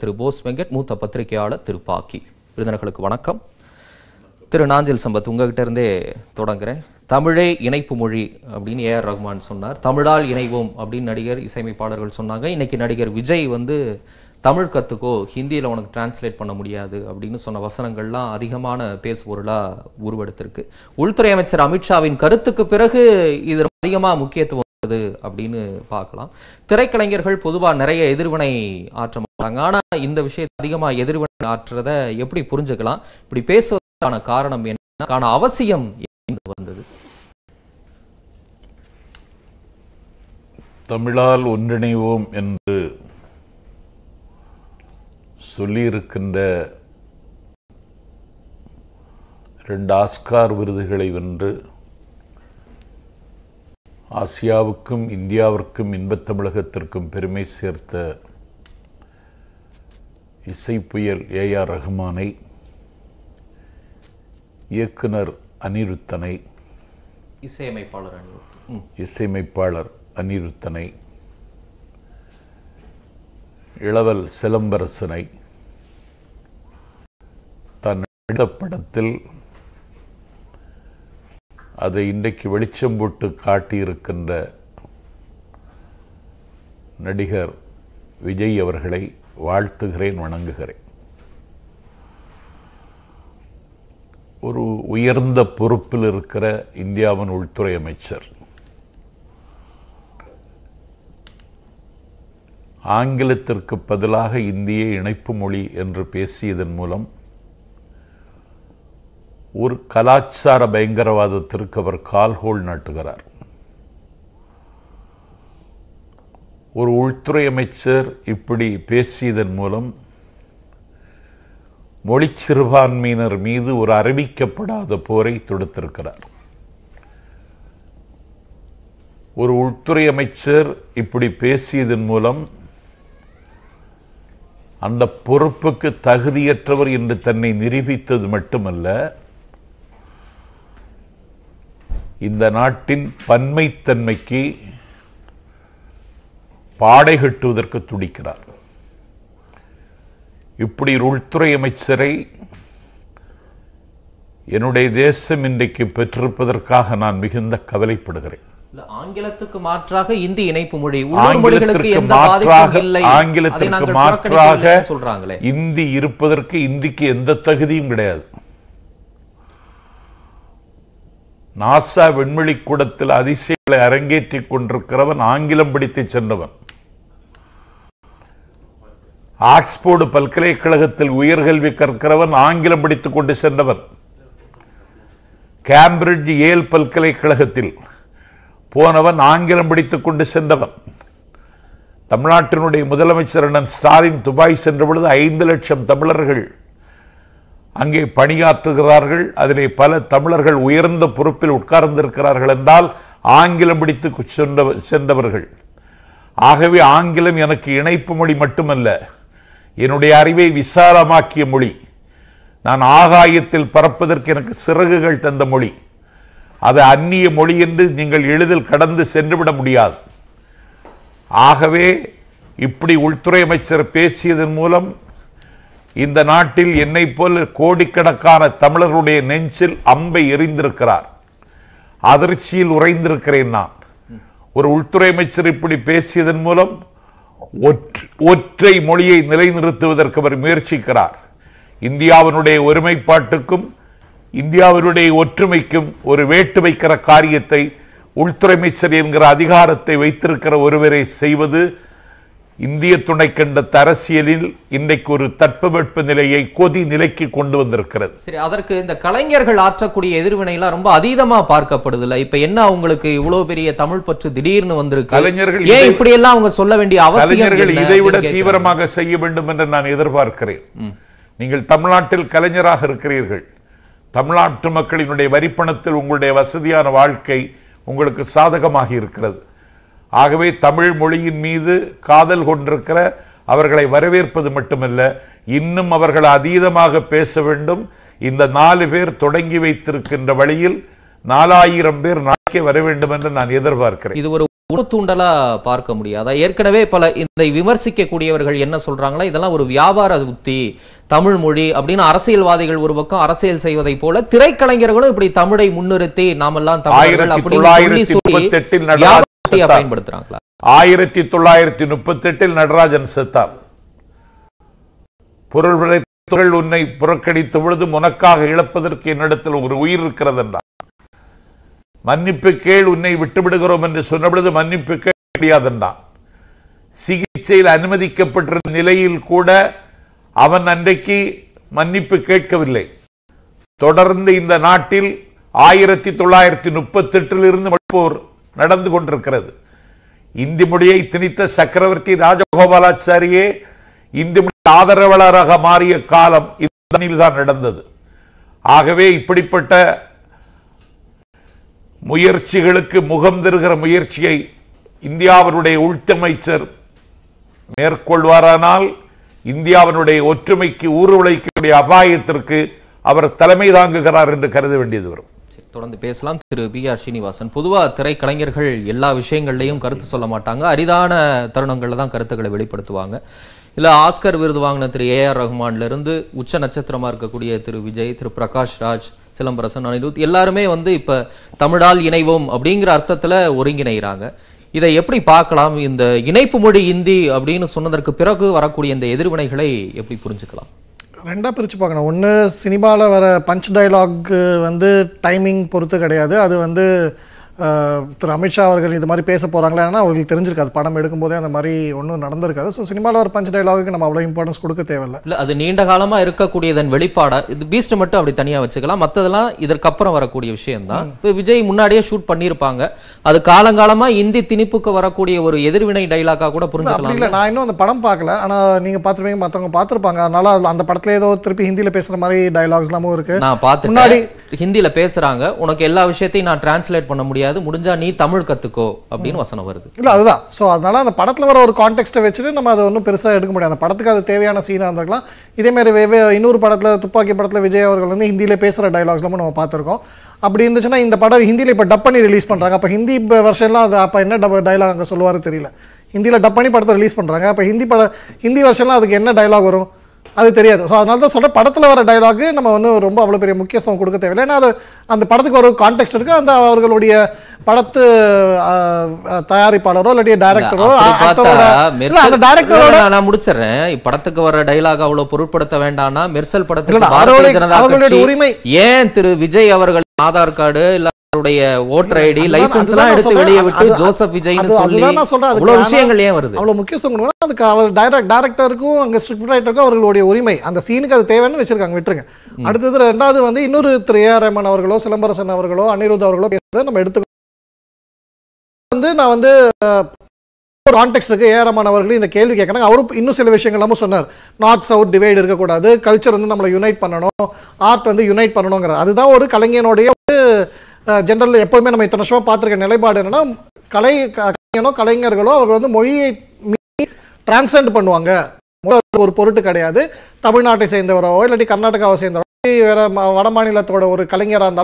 திரு போஸ் வெங்கட் மூத்த பத்திரிகையாளர் திரு பாக்கி விருந்தினர்களுக்கு வணக்கம் திரு நாஞ்சில் சம்பத் உங்ககிட்ட இருந்தே தொடங்குறேன் தமிழே இணைப்பு மொழி அப்படின்னு ஏஆர் ரஹ்மான் சொன்னார் தமிழால் இணைவோம் அப்படின்னு நடிகர் இசையமைப்பாளர்கள் சொன்னாங்க இன்னைக்கு நடிகர் விஜய் வந்து தமிழ் கத்துக்கோ ஹிந்தியில் உனக்கு டிரான்ஸ்லேட் பண்ண முடியாது அப்படின்னு சொன்ன வசனங்கள்லாம் அதிகமான பேசுபொருளாக உருவெடுத்திருக்கு உள்துறை அமைச்சர் அமித்ஷாவின் கருத்துக்கு பிறகு இது அதிகமாக முக்கியத்துவம் அப்படின்னு பார்க்கலாம் திரைக்கலைஞர்கள் பொதுவாக நிறைய எதிர்வினை ஆற்ற மாட்டாங்க ஆனால் இந்த விஷயத்தை அதிகமாக எதிர்வினை ஆற்றுறத எப்படி புரிஞ்சுக்கலாம் இப்படி பேசுவதற்கான காரணம் என்னக்கான அவசியம் வந்தது தமிழால் ஒன்றிணைவோம் என்று சொல்லியிருக்கின்ற ரெண்டு ஆஸ்கார் விருதுகளை வென்று ஆசியாவுக்கும் இந்தியாவிற்கும் தமிழகத்திற்கும் பெருமை சேர்த்த இசை புயல் ஏ ஆர் ரஹ்மானை இயக்குனர் அனிருத்தனை இசையமைப்பாளர் அனிருத்தன் இசையமைப்பாளர் அனிருத்தனை இளவல் சிலம்பரசனை தன் படத்தில் அதை இன்றைக்கு வெளிச்சம் போட்டு காட்டியிருக்கின்ற நடிகர் விஜய் அவர்களை வாழ்த்துகிறேன் வணங்குகிறேன் ஒரு உயர்ந்த பொறுப்பில் இருக்கிற இந்தியாவின் உள்துறை அமைச்சர் ஆங்கிலத்திற்கு பதிலாக இந்திய இணைப்பு மொழி என்று பேசியதன் மூலம் ஒரு கலாச்சார பயங்கரவாதத்திற்கு அவர் கால்கோள் நாட்டுகிறார் ஒரு உள்துறை அமைச்சர் இப்படி பேசியதன் மூலம் மொழி சிறுபான்மையினர் மீது ஒரு அறிவிக்கப்படாத போரை தொடுத்திருக்கிறார் ஒரு உள்துறை அமைச்சர் இப்படி பேசியதன் மூலம் அந்த பொறுப்புக்கு தகுதியற்றவர் என்று தன்னை நிரூபித்தது மட்டுமல்ல இந்த நாட்டின் பன்மைத்தன்மைக்கு பாடை கட்டுவதற்கு துடிக்கிறார் இப்படி உள்துறை அமைச்சரை என்னுடைய தேசம் இன்றைக்கு பெற்றிருப்பதற்காக நான் மிகுந்த கவலைப்படுகிறேன் ஆங்கிலத்துக்கு மாற்றாக இந்தி இணைப்பு மொழி ஆங்கிலத்திற்கு மாற்றாக சொல்றாங்களே இந்தி இருப்பதற்கு இந்திக்கு எந்த தகுதியும் கிடையாது நாசா விண்வெளி கூடத்தில் அதிசயங்களை அரங்கேற்றிக் கொண்டிருக்கிறவன் ஆங்கிலம் படித்து சென்றவன் ஆக்ஸ்போர்டு பல்கலைக்கழகத்தில் உயர்கல்வி கற்கிறவன் ஆங்கிலம் படித்துக் கொண்டு சென்றவன் கேம்பிரிட்ஜ் ஏல் பல்கலைக்கழகத்தில் போனவன் ஆங்கிலம் படித்துக் கொண்டு சென்றவன் தமிழ்நாட்டினுடைய முதலமைச்சர் அண்ணன் ஸ்டாலின் துபாய் சென்ற பொழுது ஐந்து லட்சம் தமிழர்கள் அங்கே பணியாற்றுகிறார்கள் அதிலே பல தமிழர்கள் உயர்ந்த பொறுப்பில் உட்கார்ந்திருக்கிறார்கள் என்றால் ஆங்கிலம் பிடித்து சென்றவர்கள் ஆகவே ஆங்கிலம் எனக்கு இணைப்பு மொழி மட்டுமல்ல என்னுடைய அறிவை விசாலமாக்கிய மொழி நான் ஆகாயத்தில் பறப்பதற்கு எனக்கு சிறகுகள் தந்த மொழி அது அந்நிய மொழி என்று நீங்கள் எளிதில் கடந்து சென்றுவிட முடியாது ஆகவே இப்படி உள்துறை அமைச்சர் பேசியதன் மூலம் இந்த நாட்டில் என்னை போல கோடிக்கணக்கான தமிழர்களுடைய நெஞ்சில் அம்பை எரிந்திருக்கிறார் அதிர்ச்சியில் உறைந்திருக்கிறேன் நான் ஒரு உள்துறை அமைச்சர் இப்படி பேசியதன் மூலம் ஒற்றை மொழியை நிலைநிறுத்துவதற்கு அவர் முயற்சிக்கிறார் இந்தியாவினுடைய ஒருமைப்பாட்டுக்கும் இந்தியாவினுடைய ஒற்றுமைக்கும் ஒரு வேட்டு வைக்கிற காரியத்தை உள்துறை அமைச்சர் என்கிற அதிகாரத்தை வைத்திருக்கிற ஒருவரை செய்வது இந்திய துணைக்கண்டத்து அரசியலில் இன்றைக்கு ஒரு தட்பவெட்பு நிலையை கொதி நிலைக்கு கொண்டு வந்திருக்கிறது சரி அதற்கு இந்த கலைஞர்கள் ஆற்றக்கூடிய எதிர்வினைலாம் ரொம்ப அதீதமா பார்க்கப்படுது இல்ல இப்ப என்ன அவங்களுக்கு இவ்வளவு பெரிய தமிழ் பற்று திடீர்னு வந்திருக்கு கலைஞர்கள் ஏன் இப்படி எல்லாம் அவங்க சொல்ல வேண்டிய அவசியம் இதை விட தீவிரமாக செய்ய வேண்டும் என்று நான் எதிர்பார்க்கிறேன் நீங்கள் தமிழ்நாட்டில் கலைஞராக இருக்கிறீர்கள் தமிழ்நாட்டு மக்களினுடைய வரிப்பணத்தில் உங்களுடைய வசதியான வாழ்க்கை உங்களுக்கு சாதகமாக இருக்கிறது ஆகவே தமிழ் மொழியின் மீது காதல் கொண்டிருக்கிற அவர்களை வரவேற்பது மட்டுமல்ல இன்னும் அவர்கள் அதீதமாக பேச வேண்டும் இந்த நாலு பேர் தொடங்கி வைத்திருக்கின்ற வழியில் நாலாயிரம் பேர் நாளைக்கே வர வேண்டும் என்று நான் எதிர்பார்க்கிறேன் இது ஒரு பார்க்க முடியாத ஏற்கனவே பல இந்த விமர்சிக்க கூடியவர்கள் என்ன சொல்றாங்களா இதெல்லாம் ஒரு வியாபார உத்தி தமிழ் மொழி அப்படின்னு அரசியல்வாதிகள் ஒரு பக்கம் அரசியல் செய்வதை போல திரைக்கலைஞர்களும் இப்படி தமிழை முன்னிறுத்தி நாமெல்லாம் தமிழர்கள் அப்படின்னு சொல்லி ஆயிரத்தி தொள்ளாயிரத்தி முப்பத்தி எட்டில் நடராஜன் செத்தார் பொருள் விளைத்துகள் உன்னை புறக்கணித்த பொழுது உனக்காக இழப்பதற்கு என்னிடத்தில் ஒரு உயிர் இருக்கிறது என்றார் மன்னிப்பு கேள் உன்னை விட்டுவிடுகிறோம் என்று சொன்ன பொழுது மன்னிப்பு கேள் முடியாதென்றான் சிகிச்சையில் அனுமதிக்கப்பட்டிருந்த நிலையில் கூட அவன் அன்றைக்கு மன்னிப்பு கேட்கவில்லை தொடர்ந்து இந்த நாட்டில் ஆயிரத்தி தொள்ளாயிரத்தி முப்பத்தி எட்டில் இருந்து நடந்து கொண்டிருக்கிறது இந்தி மொழியை திணித்த சக்கரவர்த்தி ராஜகோபாலாச்சாரியே இந்தி மொழி ஆதரவாளராக மாறிய காலம் இதனில் தான் நடந்தது ஆகவே இப்படிப்பட்ட முயற்சிகளுக்கு முகம் தருகிற முயற்சியை இந்தியாவினுடைய உள்தமைச்சர் மேற்கொள்வாரானால் இந்தியாவினுடைய ஒற்றுமைக்கு ஊர்வலைக்குடைய அபாயத்திற்கு அவர் தலைமை தாங்குகிறார் என்று கருத வேண்டியது வரும் தொடர்ந்து பேசலாம் திரு பி ஆர் ஸ்ரீனிவாசன் பொதுவாக திரைக்கலைஞர்கள் எல்லா விஷயங்கள்லையும் கருத்து சொல்ல மாட்டாங்க அரிதான தருணங்களில் தான் கருத்துக்களை வெளிப்படுத்துவாங்க இல்லை ஆஸ்கர் விருது வாங்கின திரு ஏஆர் ரஹ்மான்லேருந்து உச்ச நட்சத்திரமாக இருக்கக்கூடிய திரு விஜய் திரு பிரகாஷ் ராஜ் சிலம்பரசன் அனிருத் எல்லாருமே வந்து இப்போ தமிழால் இணைவோம் அப்படிங்கிற அர்த்தத்தில் ஒருங்கிணைகிறாங்க இதை எப்படி பார்க்கலாம் இந்த இணைப்பு மொழி இந்தி அப்படின்னு சொன்னதற்கு பிறகு வரக்கூடிய இந்த எதிர்வினைகளை எப்படி புரிஞ்சுக்கலாம் ரெண்டாக பிரித்து பார்க்கணும் ஒன்று சினிமாவில் வர பஞ்ச் டைலாக் வந்து டைமிங் பொறுத்து கிடையாது அது வந்து திரு அமித்ஷா அவர்கள் இது மாதிரி பேச போகிறாங்களா ஏன்னா அவங்களுக்கு தெரிஞ்சிருக்காது படம் போதே அந்த மாதிரி ஒன்றும் நடந்திருக்காது ஸோ சினிமாவில் ஒரு பஞ்ச் டைலாகுக்கு நம்ம அவ்வளோ இம்பார்ட்டன்ஸ் கொடுக்க தேவையில்லை இல்லை அது நீண்ட காலமாக இருக்கக்கூடியதன் வெளிப்பாடாக இது பீஸ்ட் மட்டும் அப்படி தனியாக வச்சுக்கலாம் மற்றதெல்லாம் இதற்கப்புறம் வரக்கூடிய விஷயம் தான் இப்போ விஜய் முன்னாடியே ஷூட் பண்ணியிருப்பாங்க அது காலங்காலமாக இந்தி திணிப்புக்கு வரக்கூடிய ஒரு எதிர்வினை டைலாக்காக கூட புரிஞ்சுக்கலாம் இல்லை நான் இன்னும் அந்த படம் பார்க்கல ஆனால் நீங்கள் பார்த்துருப்பீங்க மற்றவங்க பார்த்துருப்பாங்க அதனால அந்த படத்தில் ஏதோ திருப்பி ஹிந்தியில் பேசுகிற மாதிரி டைலாக்ஸ்லாமும் இருக்குது நான் பார்த்து முன்னாடி ஹிந்தியில் பேசுகிறாங்க உனக்கு எல்லா விஷயத்தையும் நான் டிரான்ஸ்லேட் பண்ண முடியும் முடியாது முடிஞ்சா நீ தமிழ் கத்துக்கோ அப்படின்னு வசனம் வருது இல்லை அதுதான் ஸோ அதனால அந்த படத்தில் வர ஒரு கான்டெக்ட்டை வச்சுட்டு நம்ம அதை ஒன்றும் பெருசாக எடுக்க முடியாது அந்த படத்துக்கு அது தேவையான சீனாக இருந்திருக்கலாம் மாதிரி வெவ்வேறு இன்னொரு படத்தில் துப்பாக்கி படத்தில் விஜய் அவர்கள் வந்து ஹிந்தியில பேசுகிற டைலாக்ஸ் நம்ம பார்த்துருக்கோம் அப்படி இருந்துச்சுன்னா இந்த படம் ஹிந்தியில் இப்போ டப் பண்ணி ரிலீஸ் பண்ணுறாங்க அப்போ ஹிந்தி வருஷம்லாம் அது அப்போ என்ன டப் டைலாக் அங்கே சொல்லுவார் தெரியல ஹிந்தியில் டப் பண்ணி படத்தை ரிலீஸ் பண்ணுறாங்க அப்போ ஹிந்தி பட ஹிந்தி வருஷம்லாம் அதுக்கு என்ன டைலாக் வரும் அது தெரியாது ஸோ அதனால தான் சொல்கிற படத்தில் வர டைலாகு நம்ம வந்து ரொம்ப அவ்வளோ பெரிய முக்கியத்துவம் கொடுக்க தேவையில்லை ஏன்னா அது அந்த படத்துக்கு ஒரு கான்டெக்ட் இருக்குது அந்த அவர்களுடைய படத்து தயாரிப்பாளரோ இல்லாட்டிய டைரக்டரோ அந்த டைரக்டரோட நான் முடிச்சிடறேன் படத்துக்கு வர டைலாக் அவ்வளோ பொருட்படுத்த வேண்டாம்னா மெர்சல் படத்தில் அவர்களுடைய உரிமை ஏன் திரு விஜய் அவர்கள் ஆதார் கார்டு இல்ல அவருடைய ஓட்டர் ஐடி லைசன்ஸ் எல்லாம் எடுத்து வெளியே விட்டு ஜோசப் விஜய்னு சொல்லி அவ்வளவு விஷயங்கள் ஏன் வருது அவ்வளவு முக்கியத்துவம் அதுக்கு அவர் டைரக்ட் டைரக்டருக்கும் அங்க ஸ்கிரிப்ட் ரைட்டருக்கும் அவர்களுடைய உரிமை அந்த சீனுக்கு அது தேவைன்னு வச்சிருக்காங்க விட்டுருங்க அடுத்தது ரெண்டாவது வந்து இன்னொரு திரு ஏஆர் ரஹ்மான் அவர்களோ சிலம்பரசன் அவர்களோ அனிருத் அவர்களோ நம்ம எடுத்து வந்து நான் வந்து ஒரு கான்டெக்ட் இருக்கு ஏரமான இந்த கேள்வி கேட்குறாங்க அவரும் இன்னும் சில விஷயங்கள் சொன்னார் நார்த் சவுத் டிவைடு இருக்கக்கூடாது கல்ச்சர் வந்து நம்மளை யுனைட் பண்ணணும் ஆர்ட் வந்து யுனைட் பண்ணணுங்கிற அதுதான் ஒரு கலைஞனுடைய ஒரு ஜென்ரல் எப்போவுமே நம்ம இத்தனை வருஷமாக பார்த்துருக்க நிலைப்பாடு என்னன்னா கலை கலைஞனோ கலைஞர்களோ அவர்கள் வந்து மொழியை டிரான்ஸ்லண்ட் பண்ணுவாங்க ஒரு பொருட்டு கிடையாது தமிழ்நாட்டை சேர்ந்தவரோ இல்லாட்டி கர்நாடகாவை சேர்ந்தவரோ வேற வட மாநிலத்தோட ஒரு கலைஞராக இருந்தாலும்